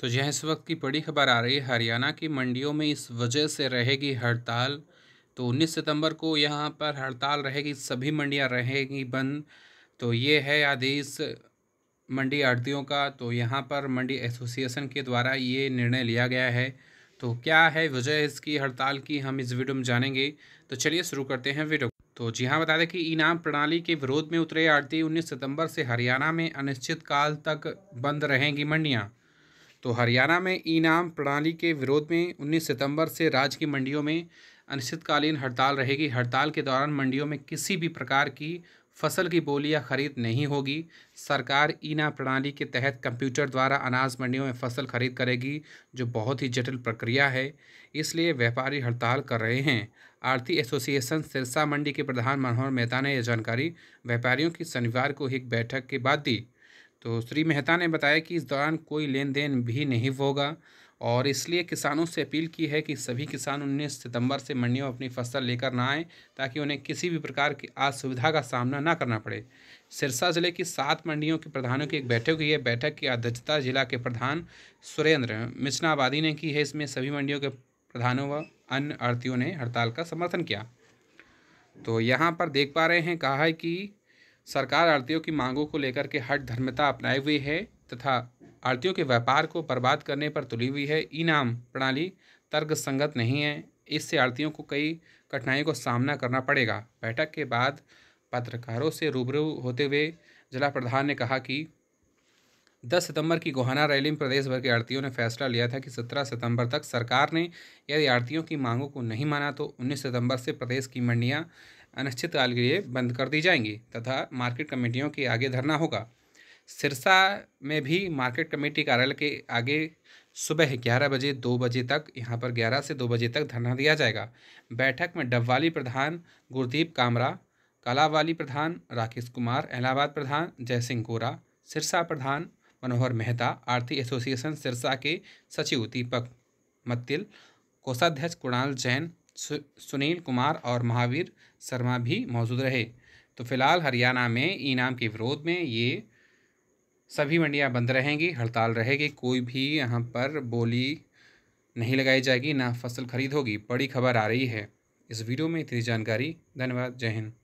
तो यह इस वक्त की बड़ी खबर आ रही है हरियाणा की मंडियों में इस वजह से रहेगी हड़ताल तो 19 सितंबर को यहाँ पर हड़ताल रहेगी सभी मंडियाँ रहेगी बंद तो ये है आदेश मंडी आड़तियों का तो यहाँ पर मंडी एसोसिएशन के द्वारा ये निर्णय लिया गया है तो क्या है वजह इसकी हड़ताल की हम इस वीडियो में जानेंगे तो चलिए शुरू करते हैं वीडियो तो जी हाँ बता दें कि इनाम प्रणाली के विरोध में उतरे आड़ती 19 सितंबर से हरियाणा में अनिश्चितकाल तक बंद रहेंगी मंडियाँ तो हरियाणा में ई नाम प्रणाली के विरोध में उन्नीस सितंबर से राज्य की मंडियों में अनिश्चितकालीन हड़ताल रहेगी हड़ताल के दौरान मंडियों में किसी भी प्रकार की फसल की बोली या खरीद नहीं होगी सरकार ईना प्रणाली के तहत कंप्यूटर द्वारा अनाज मंडियों में फसल खरीद करेगी जो बहुत ही जटिल प्रक्रिया है इसलिए व्यापारी हड़ताल कर रहे हैं आरती एसोसिएशन सिरसा मंडी के प्रधान मनोहर मेहता ने यह जानकारी व्यापारियों की शनिवार को एक बैठक के बाद दी तो श्री मेहता ने बताया कि इस दौरान कोई लेन देन भी नहीं होगा और इसलिए किसानों से अपील की है कि सभी किसान 19 सितंबर से मंडियों अपनी फसल लेकर ना आएँ ताकि उन्हें किसी भी प्रकार की असुविधा का सामना ना करना पड़े सिरसा जिले की सात मंडियों के प्रधानों की एक बैठक हुई है बैठक की अध्यक्षता जिला के प्रधान सुरेंद्र मिश्राबादी ने की है इसमें सभी मंडियों के प्रधानों व अन्य आड़तियों ने हड़ताल का समर्थन किया तो यहाँ पर देख पा रहे हैं कहा है कि सरकार आड़तियों की मांगों को लेकर के हट धर्मता अपनाई हुई है तथा आड़तियों के व्यापार को बर्बाद करने पर तुली हुई है नाम प्रणाली तर्क संगत नहीं है इससे आड़तियों को कई कठिनाइयों का सामना करना पड़ेगा बैठक के बाद पत्रकारों से रूबरू होते हुए जिला प्रधान ने कहा कि 10 सितंबर की गोहाना रैली में प्रदेश भर के आड़तियों ने फैसला लिया था कि 17 सितंबर तक सरकार ने यदि आड़तियों की मांगों को नहीं माना तो 19 सितंबर से प्रदेश की मंडियां अनिश्चितकाल के लिए बंद कर दी जाएंगी तथा मार्केट कमेटियों के आगे धरना होगा सिरसा में भी मार्केट कमेटी कार्यालय के आगे सुबह ग्यारह बजे दो बजे तक यहाँ पर ग्यारह से दो बजे तक धरना दिया जाएगा बैठक में डबवाली प्रधान गुरदीप कामरा कालावाली प्रधान राकेश कुमार इलाहाबाद प्रधान जय सिंह सिरसा प्रधान मनोहर मेहता आरती एसोसिएशन सिरसा के सचिव दीपक मत्तिल कोषाध्यक्ष कुणाल जैन सु, सुनील कुमार और महावीर शर्मा भी मौजूद रहे तो फिलहाल हरियाणा में इनाम के विरोध में ये सभी मंडियां बंद रहेंगी हड़ताल रहेगी कोई भी यहाँ पर बोली नहीं लगाई जाएगी ना फसल खरीद होगी बड़ी खबर आ रही है इस वीडियो में इतनी जानकारी धन्यवाद जय हिंद